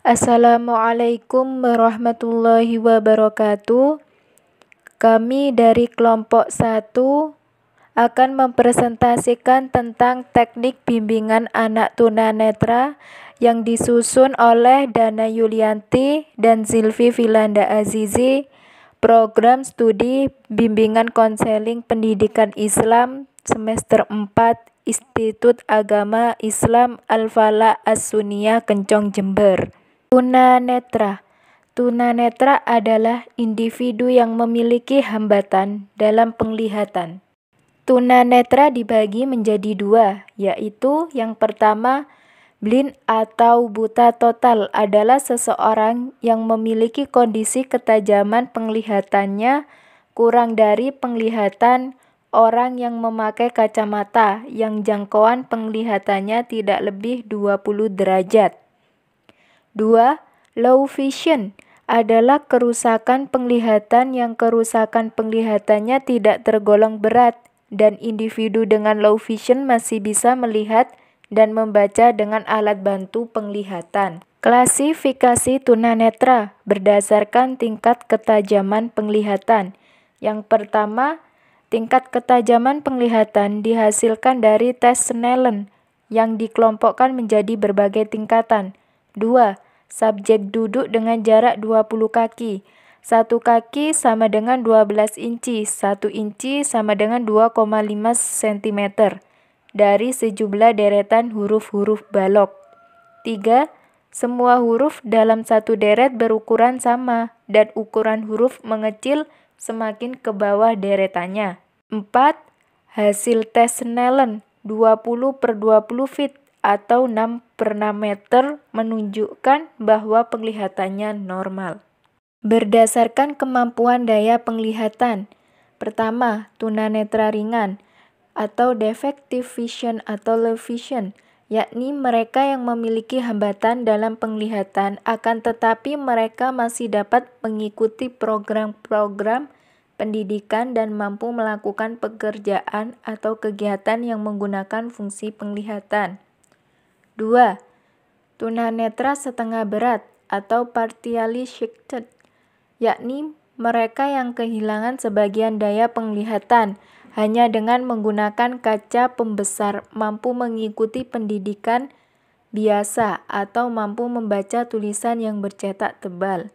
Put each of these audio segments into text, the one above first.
Assalamualaikum warahmatullahi wabarakatuh. Kami dari kelompok 1 akan mempresentasikan tentang teknik bimbingan anak tunanetra yang disusun oleh Dana Yulianti dan Zilvi Vilanda Azizi, program studi bimbingan konseling pendidikan Islam semester 4 Institut Agama Islam Al-Fala As-Sunia Kencong Jember. tuna netra adalah individu yang memiliki hambatan dalam penglihatan. Tuna netra dibagi menjadi dua, yaitu yang pertama Blind atau buta total adalah seseorang yang memiliki kondisi ketajaman penglihatannya kurang dari penglihatan orang yang memakai kacamata yang jangkauan penglihatannya tidak lebih 20 derajat. 2. Low vision adalah kerusakan penglihatan yang kerusakan penglihatannya tidak tergolong berat dan individu dengan low vision masih bisa melihat dan membaca dengan alat bantu penglihatan. Klasifikasi tunanetra berdasarkan tingkat ketajaman penglihatan. Yang pertama, tingkat ketajaman penglihatan dihasilkan dari tes Snellen yang dikelompokkan menjadi berbagai tingkatan. 2. Subjek duduk dengan jarak 20 kaki. Satu kaki sama dengan 12 inci, satu inci sama dengan 2,5 cm dari sejumlah deretan huruf-huruf balok. 3. Semua huruf dalam satu deret berukuran sama dan ukuran huruf mengecil semakin ke bawah deretannya. 4. Hasil tes Snellen 20 per 20 feet atau 6 per 6 meter menunjukkan bahwa penglihatannya normal. Berdasarkan kemampuan daya penglihatan, pertama, tunanetra ringan – atau defective vision atau low vision, yakni mereka yang memiliki hambatan dalam penglihatan akan tetapi mereka masih dapat mengikuti program-program pendidikan dan mampu melakukan pekerjaan atau kegiatan yang menggunakan fungsi penglihatan. 2. Tunanetra setengah berat atau partially shifted, yakni mereka yang kehilangan sebagian daya penglihatan hanya dengan menggunakan kaca pembesar mampu mengikuti pendidikan biasa atau mampu membaca tulisan yang bercetak tebal.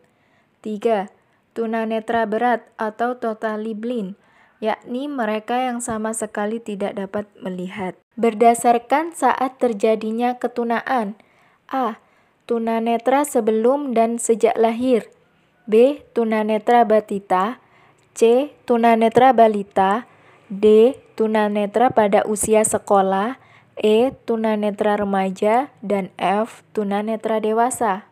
3. Tunanetra berat atau totally blind, yakni mereka yang sama sekali tidak dapat melihat. Berdasarkan saat terjadinya ketunaan, A. Tunanetra sebelum dan sejak lahir. B. Tunanetra batita. C. Tunanetra balita. D. Tunanetra pada usia sekolah, E. Tunanetra remaja, dan F. Tunanetra dewasa.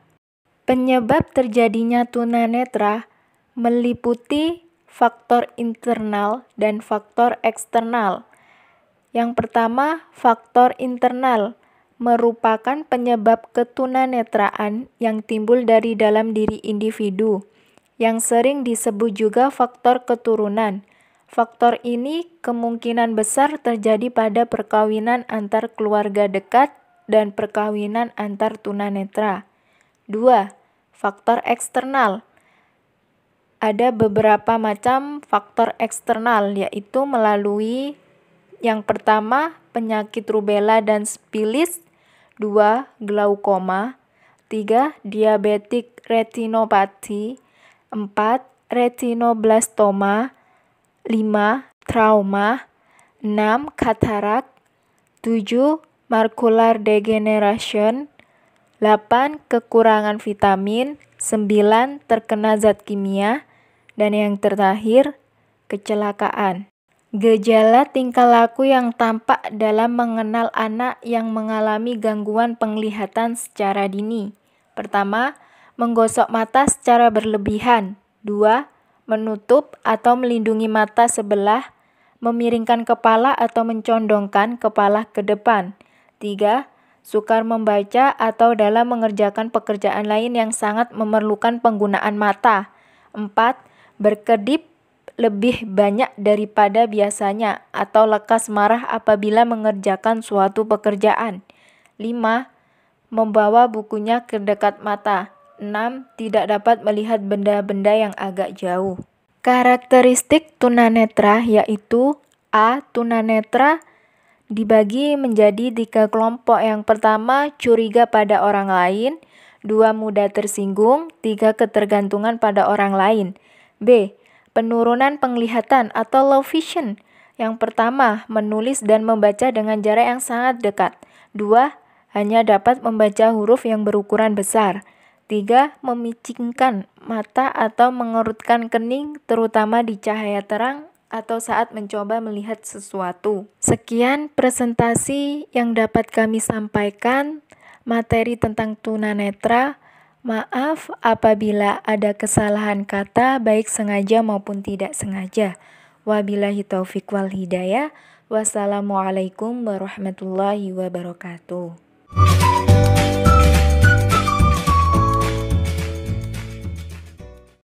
Penyebab terjadinya tunanetra meliputi faktor internal dan faktor eksternal. Yang pertama, faktor internal merupakan penyebab ketunanetraan yang timbul dari dalam diri individu, yang sering disebut juga faktor keturunan Faktor ini kemungkinan besar terjadi pada perkawinan antar keluarga dekat dan perkawinan antar tunanetra. 2. Faktor eksternal. Ada beberapa macam faktor eksternal yaitu melalui yang pertama penyakit rubella dan spilis, 2. glaukoma, 3. diabetik retinopati, 4. retinoblastoma, 5. Trauma 6. Katarak 7. Markular degeneration 8. Kekurangan vitamin 9. Terkena zat kimia dan yang terakhir kecelakaan. Gejala tingkah laku yang tampak dalam mengenal anak yang mengalami gangguan penglihatan secara dini. Pertama, menggosok mata secara berlebihan. Dua, menutup atau melindungi mata sebelah, memiringkan kepala atau mencondongkan kepala ke depan. Tiga, Sukar membaca atau dalam mengerjakan pekerjaan lain yang sangat memerlukan penggunaan mata. Empat, Berkedip lebih banyak daripada biasanya atau lekas marah apabila mengerjakan suatu pekerjaan. Lima, Membawa bukunya ke dekat mata. 6. Tidak dapat melihat benda-benda yang agak jauh. Karakteristik tunanetra yaitu A. Tunanetra dibagi menjadi tiga kelompok. Yang pertama, curiga pada orang lain. Dua, mudah tersinggung. Tiga, ketergantungan pada orang lain. B. Penurunan penglihatan atau low vision. Yang pertama, menulis dan membaca dengan jarak yang sangat dekat. Dua, hanya dapat membaca huruf yang berukuran besar. Tiga, memicingkan mata atau mengerutkan kening terutama di cahaya terang atau saat mencoba melihat sesuatu. Sekian presentasi yang dapat kami sampaikan materi tentang tunanetra. Maaf apabila ada kesalahan kata baik sengaja maupun tidak sengaja. Wabillahi taufiq wal hidayah. Wassalamualaikum warahmatullahi wabarakatuh.